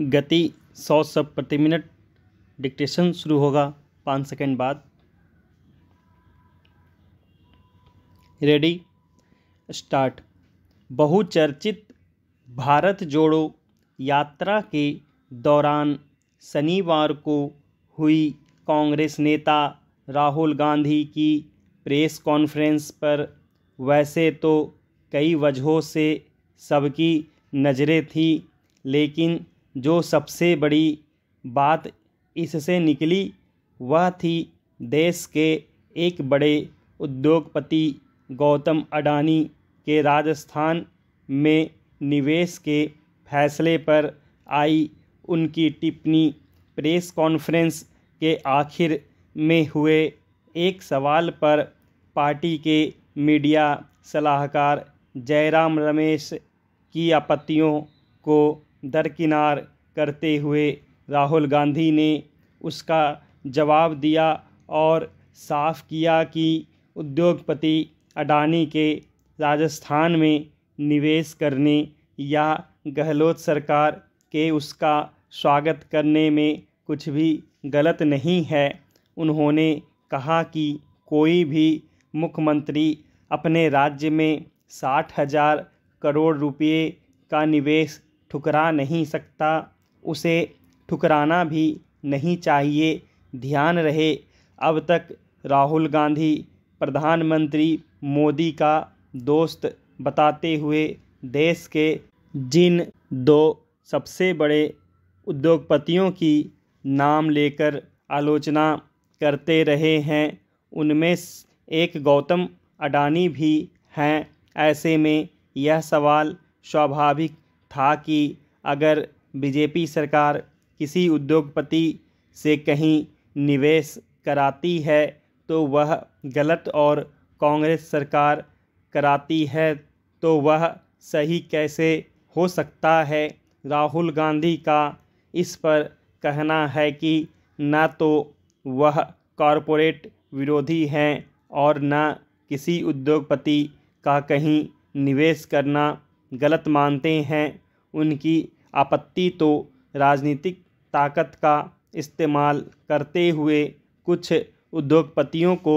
गति सौ शब्द प्रति मिनट डिक्टेशन शुरू होगा पाँच सेकेंड बाद रेडी स्टार्ट बहुचर्चित भारत जोड़ो यात्रा के दौरान शनिवार को हुई कांग्रेस नेता राहुल गांधी की प्रेस कॉन्फ्रेंस पर वैसे तो कई वजहों से सबकी नज़रें थी लेकिन जो सबसे बड़ी बात इससे निकली वह थी देश के एक बड़े उद्योगपति गौतम अडानी के राजस्थान में निवेश के फैसले पर आई उनकी टिप्पणी प्रेस कॉन्फ्रेंस के आखिर में हुए एक सवाल पर पार्टी के मीडिया सलाहकार जयराम रमेश की आपत्तियों को दरकिनार करते हुए राहुल गांधी ने उसका जवाब दिया और साफ किया कि उद्योगपति अडानी के राजस्थान में निवेश करने या गहलोत सरकार के उसका स्वागत करने में कुछ भी गलत नहीं है उन्होंने कहा कि कोई भी मुख्यमंत्री अपने राज्य में साठ हज़ार करोड़ रुपये का निवेश ठुकरा नहीं सकता उसे ठुकराना भी नहीं चाहिए ध्यान रहे अब तक राहुल गांधी प्रधानमंत्री मोदी का दोस्त बताते हुए देश के जिन दो सबसे बड़े उद्योगपतियों की नाम लेकर आलोचना करते रहे हैं उनमें एक गौतम अडानी भी हैं ऐसे में यह सवाल स्वाभाविक था कि अगर बीजेपी सरकार किसी उद्योगपति से कहीं निवेश कराती है तो वह गलत और कांग्रेस सरकार कराती है तो वह सही कैसे हो सकता है राहुल गांधी का इस पर कहना है कि न तो वह कॉरपोरेट विरोधी हैं और न किसी उद्योगपति का कहीं निवेश करना गलत मानते हैं उनकी आपत्ति तो राजनीतिक ताकत का इस्तेमाल करते हुए कुछ उद्योगपतियों को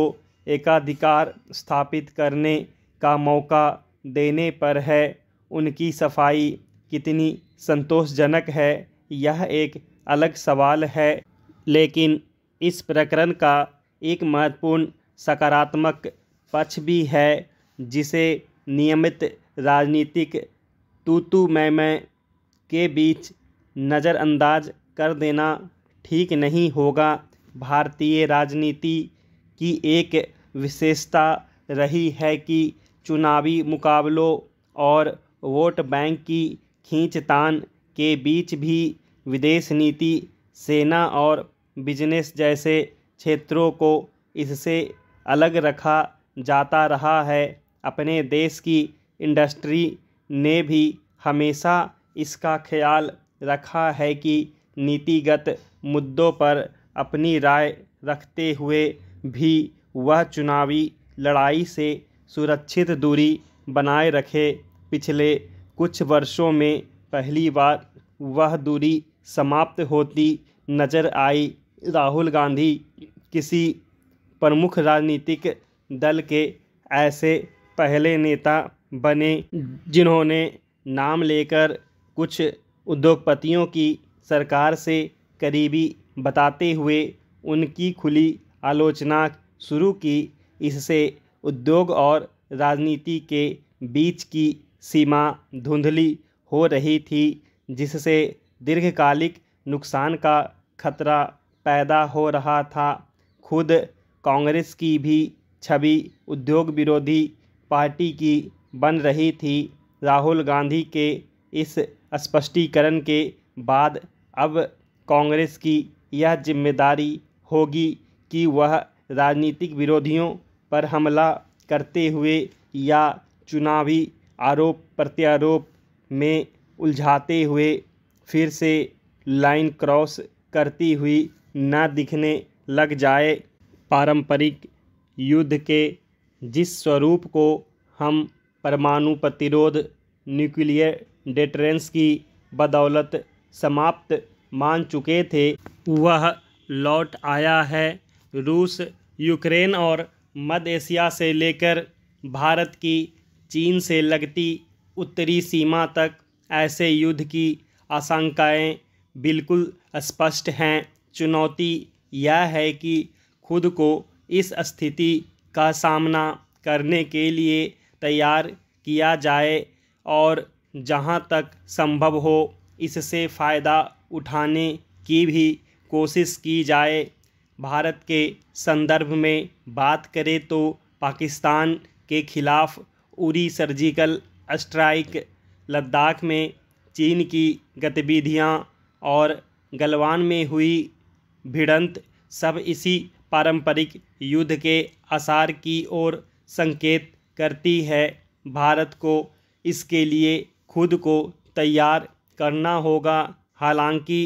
एकाधिकार स्थापित करने का मौका देने पर है उनकी सफाई कितनी संतोषजनक है यह एक अलग सवाल है लेकिन इस प्रकरण का एक महत्वपूर्ण सकारात्मक पक्ष भी है जिसे नियमित राजनीतिक तू तू मैं मैं के बीच नज़रअंदाज कर देना ठीक नहीं होगा भारतीय राजनीति की एक विशेषता रही है कि चुनावी मुकाबलों और वोट बैंक की खींचतान के बीच भी विदेश नीति सेना और बिजनेस जैसे क्षेत्रों को इससे अलग रखा जाता रहा है अपने देश की इंडस्ट्री ने भी हमेशा इसका ख्याल रखा है कि नीतिगत मुद्दों पर अपनी राय रखते हुए भी वह चुनावी लड़ाई से सुरक्षित दूरी बनाए रखे पिछले कुछ वर्षों में पहली बार वह दूरी समाप्त होती नजर आई राहुल गांधी किसी प्रमुख राजनीतिक दल के ऐसे पहले नेता बने जिन्होंने नाम लेकर कुछ उद्योगपतियों की सरकार से करीबी बताते हुए उनकी खुली आलोचना शुरू की इससे उद्योग और राजनीति के बीच की सीमा धुंधली हो रही थी जिससे दीर्घकालिक नुकसान का खतरा पैदा हो रहा था खुद कांग्रेस की भी छवि उद्योग विरोधी पार्टी की बन रही थी राहुल गांधी के इस स्पष्टीकरण के बाद अब कांग्रेस की यह जिम्मेदारी होगी कि वह राजनीतिक विरोधियों पर हमला करते हुए या चुनावी आरोप प्रत्यारोप में उलझाते हुए फिर से लाइन क्रॉस करती हुई न दिखने लग जाए पारंपरिक युद्ध के जिस स्वरूप को हम परमाणु प्रतिरोध न्यूक्लियर डेटरेंस की बदौलत समाप्त मान चुके थे वह लौट आया है रूस यूक्रेन और मध्य एशिया से लेकर भारत की चीन से लगती उत्तरी सीमा तक ऐसे युद्ध की आशंकाएं बिल्कुल स्पष्ट हैं चुनौती यह है कि खुद को इस स्थिति का सामना करने के लिए तैयार किया जाए और जहाँ तक संभव हो इससे फ़ायदा उठाने की भी कोशिश की जाए भारत के संदर्भ में बात करें तो पाकिस्तान के खिलाफ उरी सर्जिकल स्ट्राइक लद्दाख में चीन की गतिविधियां और गलवान में हुई भिड़ंत सब इसी पारंपरिक युद्ध के आसार की ओर संकेत करती है भारत को इसके लिए खुद को तैयार करना होगा हालांकि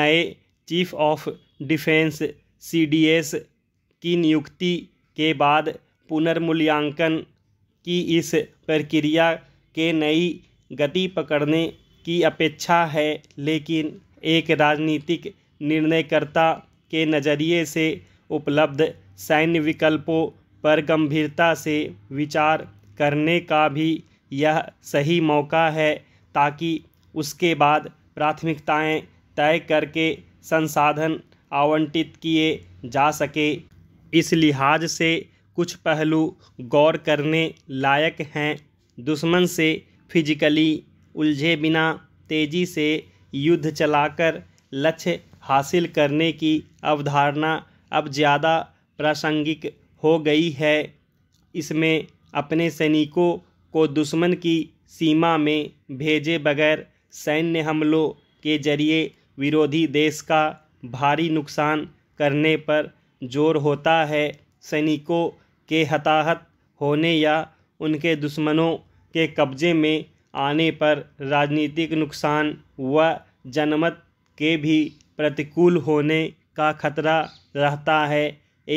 नए चीफ ऑफ डिफेंस सीडीएस की नियुक्ति के बाद पुनर्मूल्यांकन की इस प्रक्रिया के नई गति पकड़ने की अपेक्षा है लेकिन एक राजनीतिक निर्णयकर्ता के नज़रिए से उपलब्ध सैन्य विकल्पों पर गंभीरता से विचार करने का भी यह सही मौका है ताकि उसके बाद प्राथमिकताएं तय करके संसाधन आवंटित किए जा सके इस लिहाज से कुछ पहलू गौर करने लायक हैं दुश्मन से फिजिकली उलझे बिना तेज़ी से युद्ध चलाकर लक्ष्य हासिल करने की अवधारणा अब ज़्यादा प्रासंगिक हो गई है इसमें अपने सैनिकों को दुश्मन की सीमा में भेजे बगैर सैन्य हमलों के जरिए विरोधी देश का भारी नुकसान करने पर जोर होता है सैनिकों के हताहत होने या उनके दुश्मनों के कब्जे में आने पर राजनीतिक नुकसान व जनमत के भी प्रतिकूल होने का खतरा रहता है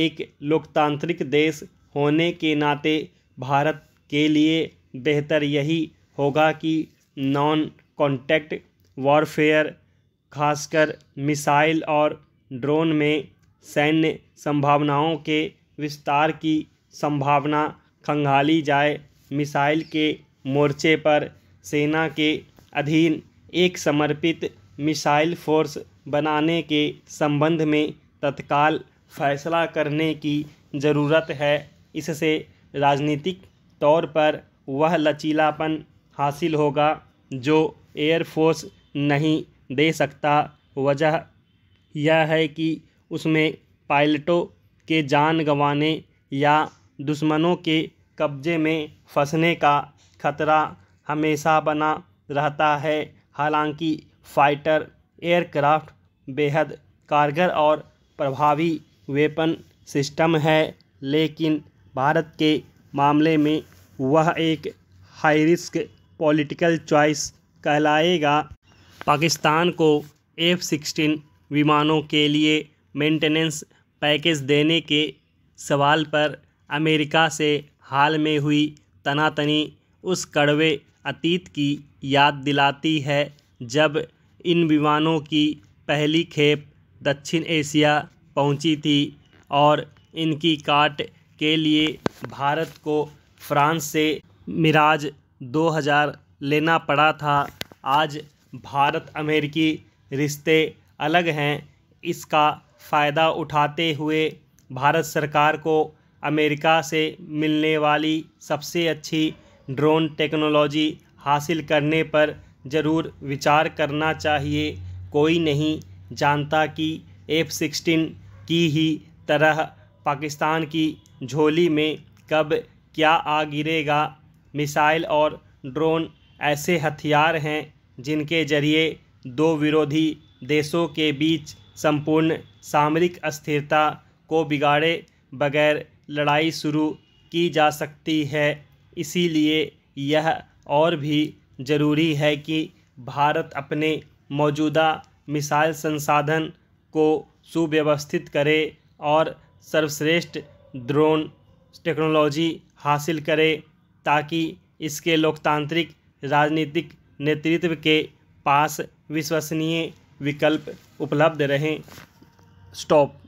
एक लोकतांत्रिक देश होने के नाते भारत के लिए बेहतर यही होगा कि नॉन कॉन्टैक्ट वॉरफेयर खासकर मिसाइल और ड्रोन में सैन्य संभावनाओं के विस्तार की संभावना खंगाली जाए मिसाइल के मोर्चे पर सेना के अधीन एक समर्पित मिसाइल फोर्स बनाने के संबंध में तत्काल फैसला करने की ज़रूरत है इससे राजनीतिक तौर पर वह लचीलापन हासिल होगा जो एयरफोर्स नहीं दे सकता वजह यह है कि उसमें पायलटों के जान गंवाने या दुश्मनों के कब्जे में फंसने का खतरा हमेशा बना रहता है हालांकि फ़ाइटर एयरक्राफ्ट बेहद कारगर और प्रभावी वेपन सिस्टम है लेकिन भारत के मामले में वह एक हाई रिस्क पॉलिटिकल चॉइस कहलाएगा पाकिस्तान को एफ़ सिक्सटीन विमानों के लिए मेंटेनेंस पैकेज देने के सवाल पर अमेरिका से हाल में हुई तनातनी उस कड़वे अतीत की याद दिलाती है जब इन विमानों की पहली खेप दक्षिण एशिया पहुंची थी और इनकी काट के लिए भारत को फ्रांस से मिराज 2000 लेना पड़ा था आज भारत अमेरिकी रिश्ते अलग हैं इसका फ़ायदा उठाते हुए भारत सरकार को अमेरिका से मिलने वाली सबसे अच्छी ड्रोन टेक्नोलॉजी हासिल करने पर ज़रूर विचार करना चाहिए कोई नहीं जानता कि एफ सिक्सटीन की ही तरह पाकिस्तान की झोली में कब क्या आ गिरेगा मिसाइल और ड्रोन ऐसे हथियार हैं जिनके जरिए दो विरोधी देशों के बीच संपूर्ण सामरिक अस्थिरता को बिगाड़े बगैर लड़ाई शुरू की जा सकती है इसीलिए यह और भी ज़रूरी है कि भारत अपने मौजूदा मिसाइल संसाधन को सुव्यवस्थित करे और सर्वश्रेष्ठ ड्रोन टेक्नोलॉजी हासिल करे ताकि इसके लोकतांत्रिक राजनीतिक नेतृत्व के पास विश्वसनीय विकल्प उपलब्ध रहें स्टॉप